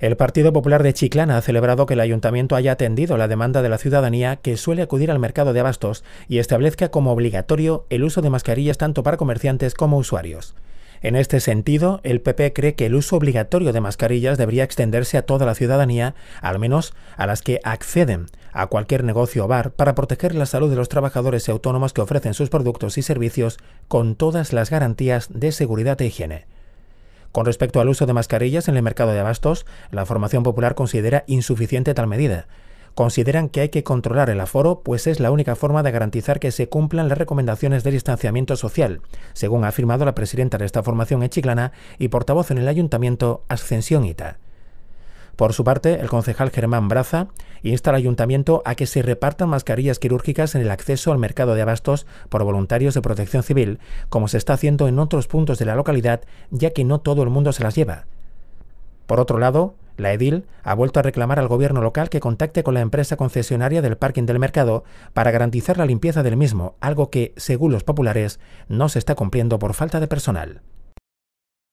El Partido Popular de Chiclana ha celebrado que el ayuntamiento haya atendido la demanda de la ciudadanía que suele acudir al mercado de abastos y establezca como obligatorio el uso de mascarillas tanto para comerciantes como usuarios. En este sentido, el PP cree que el uso obligatorio de mascarillas debería extenderse a toda la ciudadanía, al menos a las que acceden a cualquier negocio o bar, para proteger la salud de los trabajadores y autónomos que ofrecen sus productos y servicios con todas las garantías de seguridad e higiene. Con respecto al uso de mascarillas en el mercado de abastos, la formación popular considera insuficiente tal medida. Consideran que hay que controlar el aforo, pues es la única forma de garantizar que se cumplan las recomendaciones de distanciamiento social, según ha afirmado la presidenta de esta formación en y portavoz en el ayuntamiento Ascensión Ita. Por su parte, el concejal Germán Braza insta al ayuntamiento a que se repartan mascarillas quirúrgicas en el acceso al mercado de abastos por voluntarios de protección civil, como se está haciendo en otros puntos de la localidad, ya que no todo el mundo se las lleva. Por otro lado, la edil ha vuelto a reclamar al gobierno local que contacte con la empresa concesionaria del parking del mercado para garantizar la limpieza del mismo, algo que, según los populares, no se está cumpliendo por falta de personal.